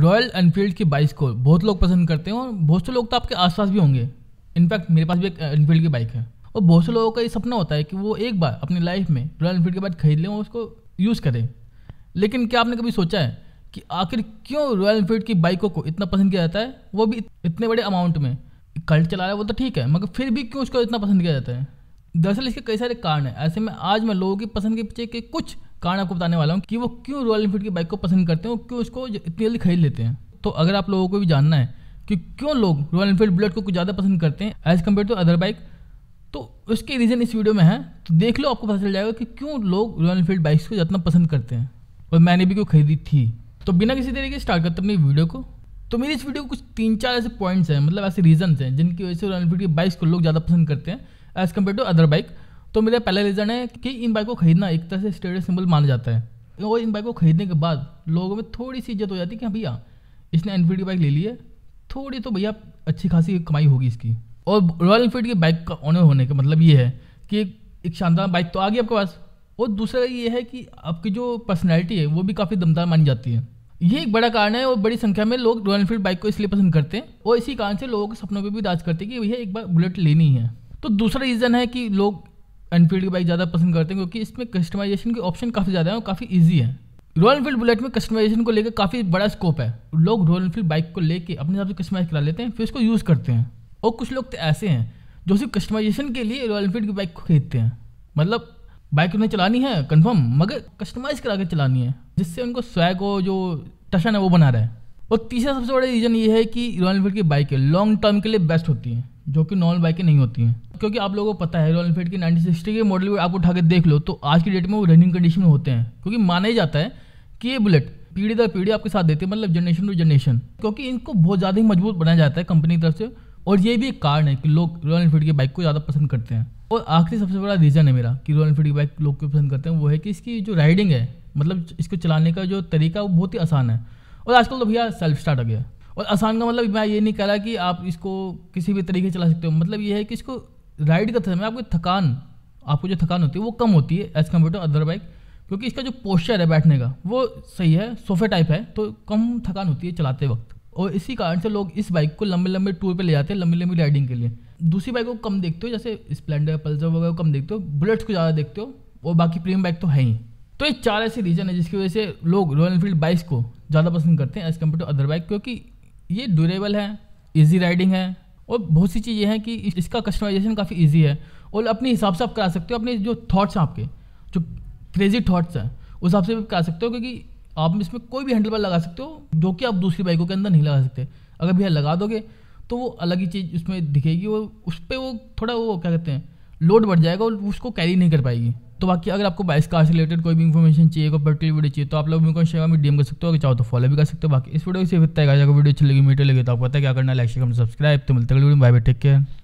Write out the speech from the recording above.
royal Enfield की bike को बहुत लोग पसंद करते हैं और बहुत से लोग तो आपके आसपास भी होंगे इनफैक्ट मेरे पास भी एक एनफील्ड uh, की बाइक है और बहुत से लोगों का ये सपना होता है कि वो एक बार अपनी लाइफ में रॉयल एनफील्ड की बाइक खरीद लें और उसको यूज़ करें लेकिन क्या आपने कभी सोचा है कि आखिर क्यों रॉयल एनफील्ड की बाइकों को इतना पसंद किया जाता है वो भी इतने बड़े अमाउंट में कल्ट चला रहा है वो तो ठीक है मगर फिर भी क्यों उसको इतना पसंद किया जाता है दरअसल इसके कई सारे कारण हैं ऐसे में आज मैं लोगों की पसंद के पीछे के कुछ कारण आपको बताने वाला हूँ कि वो क्यों रॉयल इनफील्ड की बाइक को पसंद करते हैं और क्यों उसको इतनी जल्दी खरीद लेते हैं तो अगर आप लोगों को भी जानना है कि क्यों लोग रॉयल इनफील्ड बुलेट को कुछ ज़्यादा पसंद करते हैं as compare to other bike तो उसके रीज़न इस वीडियो में है तो देख लो आपको पता चल जाएगा कि क्यों लोग रॉयल इनफील्ड बाइक्स को जितना पसंद करते हैं और मैंने भी क्यों खरीदी थी तो बिना किसी तरीके स्टार्ट करते अपनी वीडियो को तो मेरी इस वीडियो को कुछ तीन चार ऐसे पॉइंट्स हैं मतलब ऐसे रीजन हैं जिनकी वजह से रॉयल इनफील्ड की बाइक्स को लोग ज़्यादा पसंद करते हैं as compare to other bike तो मेरा पहला रीज़न है कि इन बाइक को खरीदना एक तरह से स्टेटस सिंबल माना जाता है और इन बाइक को खरीदने के बाद लोगों में थोड़ी सी इज्जत हो जाती है कि हाँ भैया इसने एनफील्ड बाइक ले ली है थोड़ी तो भैया अच्छी खासी कमाई होगी इसकी और रॉयल इनफील्ड की बाइक का ऑनर होने का मतलब ये है कि एक शानदार बाइक तो आ गई आपके पास और दूसरा ये है कि आपकी जो पर्सनैलिटी है वो भी काफ़ी दमदार मानी जाती है ये एक बड़ा कारण है और बड़ी संख्या में लोग रॉयल इनफील्ड बाइक को इसलिए पसंद करते हैं और इसी कारण से लोगों के सपनों पर भी राज करते हैं कि भैया एक बार बुलेट लेनी है तो दूसरा रीज़न है कि लोग एनफील्ड की बाइक ज़्यादा पसंद करते हैं क्योंकि इसमें कस्टमाइजेशन के ऑप्शन काफ़ी ज़्यादा हैं और काफ़ी ईजी है रॉयल एनफील्ड बुलेट में कस्टमाइजेशन को लेकर काफ़ी बड़ा स्कोप है लोग रॉयल एनफील्ड बाइक को लेकर अपने हिसाब से कस्टमाइज करा लेते हैं फिर उसको यूज़ करते हैं और कुछ लोग तो ऐसे हैं जो सिर्फ कस्टमाइजेशन के लिए रॉयल एनफील्ड की बाइक को खरीदते हैं मतलब बाइक उन्हें चलानी है कन्फर्म मगर कस्टमाइज करा के चलानी है जिससे उनको स्वैग को जो टशन है वो बना रहा है और तीसरा सबसे बड़ा रीज़न ये है कि रॉयल एनफील्ड की बाइकें लॉन्ग टर्म के लिए बेस्ट होती हैं जो कि नॉर्मल बाइकें नहीं होती हैं क्योंकि आप लोगों को पता है रॉयल इनफील्ड के नाइनटीन सिक्सटी के मॉडल आप उठा के देख लो तो आज की डेट में वो रनिंग कंडीशन में होते हैं क्योंकि माना ही जाता है कि ये बुलेट पीढ़ी दर पीढ़ी आपके साथ देते हैं मतलब जनरेशन टू जनरेशन क्योंकि इनको बहुत ज़्यादा ही मजबूत बनाया जाता है कंपनी की तरफ से और ये भी एक कारण है कि लोग रॉयल इनफील्ड की बाइक को ज़्यादा पसंद करते हैं और आखिरी सबसे बड़ा रीज़न है मेरा कि रॉयल इनफील्ड की बाइक लोग क्यों पसंद करते हैं वो है कि इसकी जो राइडिंग है मतलब इसको चलाने का जो तरीका वो बहुत ही आसान है और आजकल तो भैया सेल्फ स्टार्ट आ गया और आसान का मतलब मैं ये नहीं कह रहा कि आप इसको किसी भी तरीके से चला सकते हो मतलब ये है कि इसको राइड करते समय आपकी थकान आपको जो थकान होती है वो कम होती है as compare to other bike क्योंकि इसका जो पोस्चर है बैठने का वो सही है सोफे टाइप है तो कम थकान होती है चलाते वक्त और इसी कारण से लोग इस बाइक को लंबे लंबे टूर पे ले जाते हैं लंबी लंबी राइडिंग के लिए दूसरी बाइक को कम देखते हो जैसे स्प्लेंडर पल्सर वगैरह को कम देखते हो बुलेट्स को ज़्यादा देखते हो और बाकी प्रीमियम बाइक तो है ही तो ये चार ऐसे रीज़न है जिसकी वजह से लोग रॉयल इनफील्ड बाइक्स को ज़्यादा पसंद करते हैं as compare to other bike क्योंकि ये ड्यूरेबल है ईजी राइडिंग है और बहुत सी चीज़ें हैं कि इसका कस्टमाइजेशन काफ़ी ईजी है और अपने हिसाब से आप करा सकते हो अपने जो थाट्स हैं आपके जो क्रेजी थाट्स हैं उस हिसाब से भी करा सकते हो क्योंकि आप इसमें कोई भी हैंडल बार लगा सकते हो जो कि आप दूसरी बाइकों के अंदर नहीं लगा सकते अगर भैया लगा दोगे तो वो अलग ही चीज़ उसमें दिखेगी वो उस पर वो थोड़ा वो क्या कहते हैं लोड बढ़ जाएगा और उसको कैरी नहीं कर पाएगी तो बाकी अगर आपको बाइस कार से रिलेटेड कोई भी इन्फॉर्मेशन चाहिए कोई पर्टिकुलर वीडियो चाहिए तो आप लोग मेरे को शेयर में डीएम कर सकते हो अगर चाहो तो फॉलो भी कर सकते हो बाकी इस वीडियो से इतना है अगर वीडियो अच्छी लगी मीटर लगे तो आपको पता है क्या करना लाइक शेयर सब्सक्राइब तो मिलते हैं video bye bye take care